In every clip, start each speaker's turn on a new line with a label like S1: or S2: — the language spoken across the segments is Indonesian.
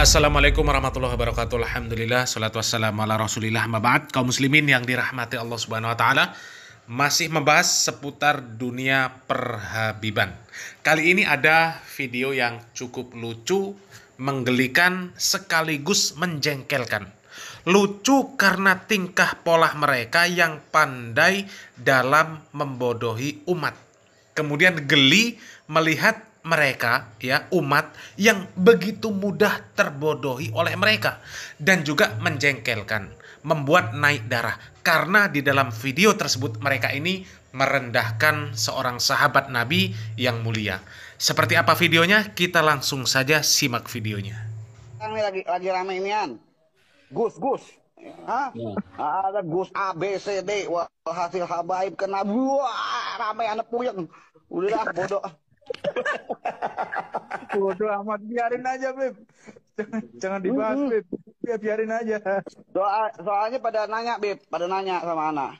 S1: Assalamualaikum warahmatullahi wabarakatuh. Alhamdulillah, salatu wassalamu ala rasulillah mabaat. Kaum muslimin yang dirahmati Allah subhanahu wa ta'ala masih membahas seputar dunia perhabiban. Kali ini ada video yang cukup lucu, menggelikan, sekaligus menjengkelkan. Lucu karena tingkah pola mereka yang pandai dalam membodohi umat. Kemudian geli melihat mereka ya umat yang begitu mudah terbodohi oleh mereka dan juga menjengkelkan membuat naik darah karena di dalam video tersebut mereka ini merendahkan seorang sahabat Nabi yang mulia. Seperti apa videonya? Kita langsung saja simak videonya.
S2: Kan ini lagi lagi rame an Gus, Gus. Hah? Hmm. Ya. Ada Gus A B C D. Wah, hasil habaib kena buah ramai anak puyeng. Udah bodoh. Bodoh amat, biarin aja, Bib. Jangan, jangan dibahas, Bib. Ya, biarin aja. Soal, soalnya pada nanya, Bib. Pada nanya sama anak.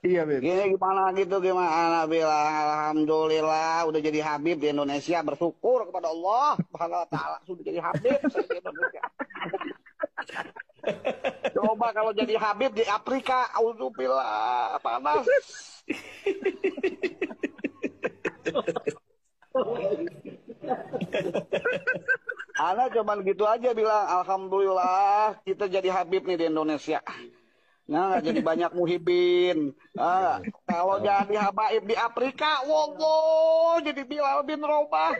S2: Iya, Bib. Gini gimana gitu, gimana Bila bilang, Alhamdulillah udah jadi Habib di Indonesia. Bersyukur kepada Allah. Bahwa Ta'ala sudah jadi Habib Coba kalau jadi Habib di Afrika, Auzubillah, panas. Ana cuman gitu aja bilang alhamdulillah kita jadi Habib nih di Indonesia. Nah, jadi banyak muhibin. Ah, kalau iya. jadi habaib di Afrika, wow, jadi Bilal bin Robah.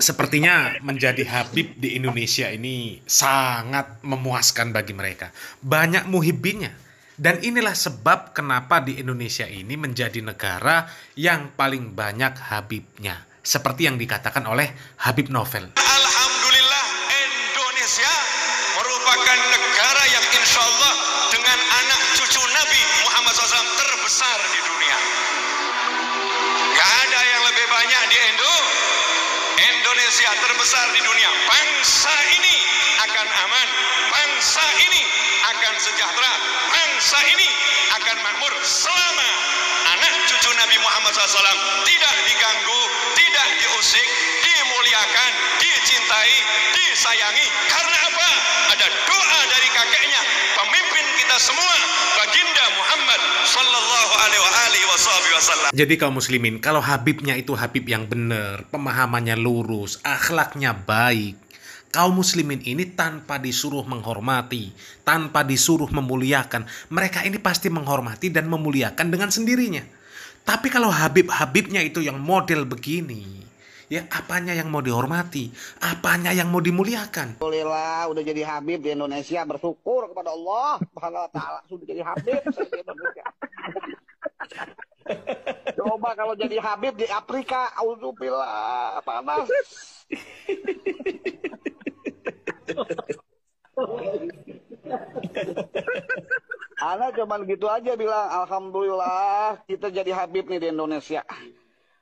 S1: Sepertinya menjadi habib di Indonesia ini sangat memuaskan bagi mereka. Banyak muhibinnya. Dan inilah sebab kenapa di Indonesia ini menjadi negara yang paling banyak habibnya seperti yang dikatakan oleh Habib Novel. Alhamdulillah Indonesia
S3: merupakan negara yang insya Allah dengan
S2: anak cucu Nabi Muhammad SAW terbesar di dunia. Gak ada yang lebih banyak di Indo. Indonesia terbesar di dunia. Bangsa ini akan aman. Bangsa ini akan sejahtera. Bangsa ini akan makmur selama anak cucu Nabi Muhammad SAW tidak musik, dimuliakan, dicintai, disayangi. Karena apa? Ada doa dari kakeknya, pemimpin kita semua, Baginda Muhammad
S3: sallallahu alaihi wasallam.
S1: Jadi kaum muslimin, kalau Habibnya itu Habib yang benar, pemahamannya lurus, akhlaknya baik, kaum muslimin ini tanpa disuruh menghormati, tanpa disuruh memuliakan, mereka ini pasti menghormati dan memuliakan dengan sendirinya. Tapi kalau Habib-habibnya itu yang model begini, ya apanya yang mau dihormati apanya yang mau dimuliakan
S2: Alhamdulillah udah jadi Habib di Indonesia bersyukur kepada Allah Subhanahu wa taala sudah jadi Habib Coba kalau jadi Habib di Afrika, alhamdulillah panas. Anak cuman gitu aja bilang Alhamdulillah kita jadi Habib nih di Indonesia.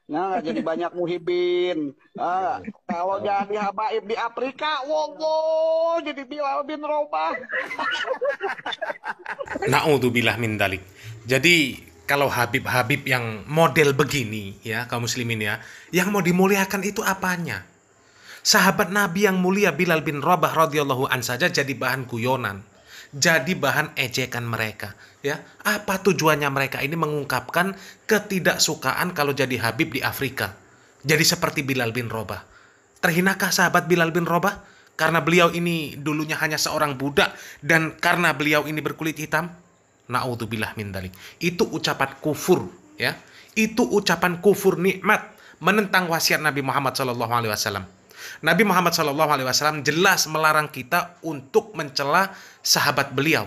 S2: Nah, jadi banyak muhibin. Ah, kalau oh. jadi habaib di Afrika, wongo jadi Bilal bin Robah.
S1: Na'udzubillah min dalik. Jadi kalau Habib-Habib yang model begini ya kaum muslimin ya, yang mau dimuliakan itu apanya? Sahabat Nabi yang mulia Bilal bin Rabah radhiyallahu an saja jadi bahan kuyonan jadi bahan ejekan mereka ya apa tujuannya mereka ini mengungkapkan ketidaksukaan kalau jadi Habib di Afrika jadi seperti Bilal bin Robah terhinakah sahabat Bilal bin Robah karena beliau ini dulunya hanya seorang budak dan karena beliau ini berkulit hitam naudzubillah min dalik itu ucapan kufur ya itu ucapan kufur nikmat menentang wasiat Nabi Muhammad SAW. alaihi wasallam Nabi Muhammad Shallallahu Alaihi Wasallam jelas melarang kita untuk mencela sahabat beliau.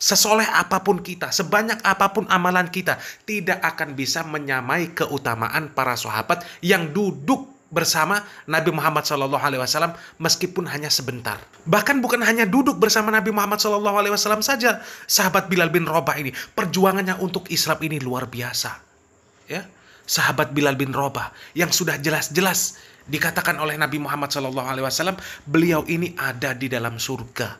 S1: Sesoleh apapun kita, sebanyak apapun amalan kita, tidak akan bisa menyamai keutamaan para sahabat yang duduk bersama Nabi Muhammad Shallallahu Alaihi Wasallam, meskipun hanya sebentar. Bahkan bukan hanya duduk bersama Nabi Muhammad Shallallahu Alaihi Wasallam saja, sahabat Bilal bin Robah ini, perjuangannya untuk Islam ini luar biasa. Ya, sahabat Bilal bin Robah yang sudah jelas-jelas dikatakan oleh Nabi Muhammad Alaihi Wasallam, beliau ini ada di dalam surga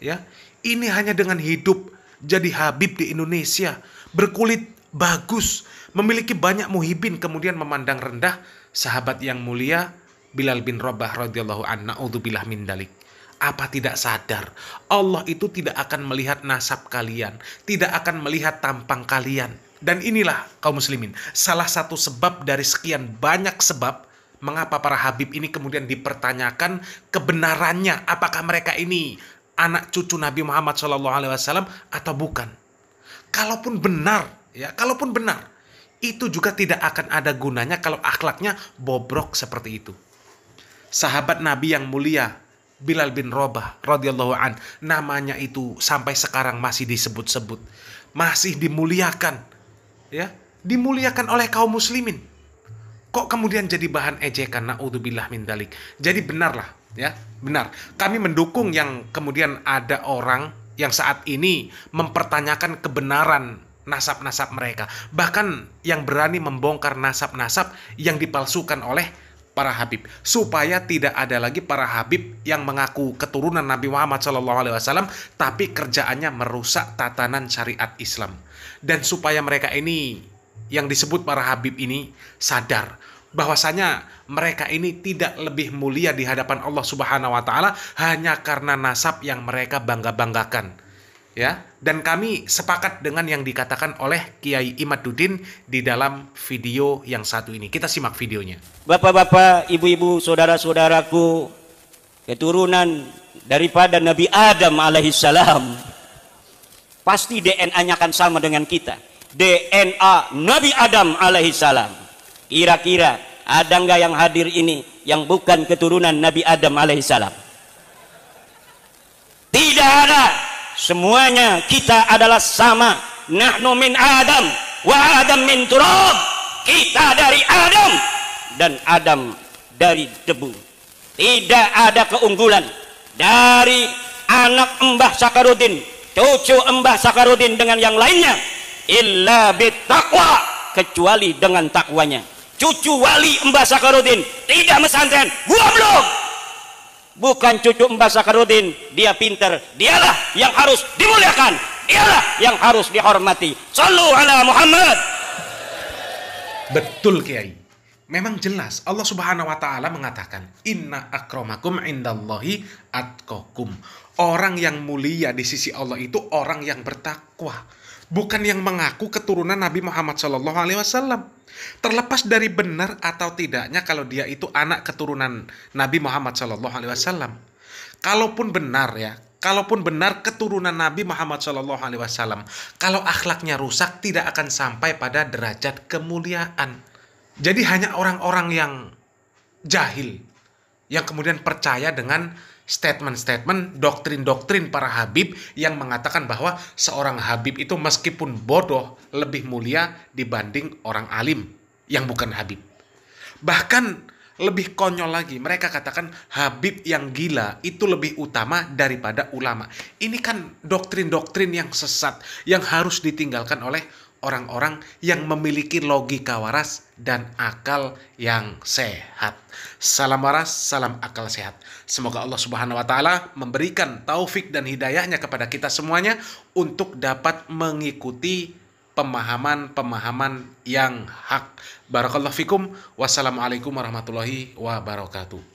S1: ya ini hanya dengan hidup jadi Habib di Indonesia berkulit bagus memiliki banyak muhibin kemudian memandang rendah sahabat yang mulia Bilal bin Robah radhiyallahu anhu bilah min dalik apa tidak sadar Allah itu tidak akan melihat nasab kalian tidak akan melihat tampang kalian dan inilah kaum muslimin, salah satu sebab dari sekian banyak sebab mengapa para habib ini kemudian dipertanyakan kebenarannya, apakah mereka ini anak cucu Nabi Muhammad SAW atau bukan. Kalaupun benar, ya, kalaupun benar, itu juga tidak akan ada gunanya kalau akhlaknya bobrok seperti itu. Sahabat Nabi yang mulia Bilal bin Robah radhiyallahu an namanya itu sampai sekarang masih disebut-sebut, masih dimuliakan ya dimuliakan oleh kaum muslimin kok kemudian jadi bahan ejekan naudzubillah min dalik jadi benarlah ya benar kami mendukung yang kemudian ada orang yang saat ini mempertanyakan kebenaran nasab-nasab mereka bahkan yang berani membongkar nasab-nasab yang dipalsukan oleh para Habib supaya tidak ada lagi para Habib yang mengaku keturunan Nabi Muhammad Shallallahu Alaihi Wasallam, tapi kerjaannya merusak tatanan syariat Islam dan supaya mereka ini yang disebut para Habib ini sadar bahwasanya mereka ini tidak lebih mulia di hadapan Allah Subhanahu wa taala hanya karena nasab yang mereka bangga-banggakan ya dan kami sepakat dengan yang dikatakan oleh Kiai Imaduddin di dalam video yang satu ini kita simak videonya
S3: Bapak-bapak ibu-ibu saudara-saudaraku keturunan daripada Nabi Adam alaihissalam pasti DNA-nya akan sama dengan kita DNA Nabi Adam alaihissalam kira-kira ada nggak yang hadir ini yang bukan keturunan Nabi Adam alaihissalam tidak ada semuanya kita adalah sama nahnu min adam wa adam min turab kita dari adam dan adam dari debu tidak ada keunggulan dari anak Mbah Sakarudin cucu Mbah Sakarudin dengan yang lainnya illa bitakwa kecuali dengan takwanya cucu wali Mbah Sakarudin tidak mesantren gua belum bukan cucu Mbah Sakarudin dia pinter dialah yang harus dimuliakan dialah yang harus dihormati
S1: Sallu ala Muhammad betul Kiai memang jelas Allah Subhanahu wa taala mengatakan inna akromakum indallahi atkokum orang yang mulia di sisi Allah itu orang yang bertakwa bukan yang mengaku keturunan Nabi Muhammad Shallallahu Alaihi Wasallam. Terlepas dari benar atau tidaknya kalau dia itu anak keturunan Nabi Muhammad Shallallahu Alaihi Wasallam. Kalaupun benar ya, kalaupun benar keturunan Nabi Muhammad Shallallahu Alaihi Wasallam, kalau akhlaknya rusak tidak akan sampai pada derajat kemuliaan. Jadi hanya orang-orang yang jahil yang kemudian percaya dengan statement-statement, doktrin-doktrin para Habib yang mengatakan bahwa seorang Habib itu meskipun bodoh lebih mulia dibanding orang alim yang bukan Habib. Bahkan lebih konyol lagi, mereka katakan Habib yang gila itu lebih utama daripada ulama. Ini kan doktrin-doktrin yang sesat yang harus ditinggalkan oleh orang-orang yang memiliki logika waras dan akal yang sehat. Salam waras, salam akal sehat. Semoga Allah Subhanahu wa taala memberikan taufik dan hidayahnya kepada kita semuanya untuk dapat mengikuti pemahaman-pemahaman yang hak. Barakallahu fikum. Wassalamualaikum warahmatullahi wabarakatuh.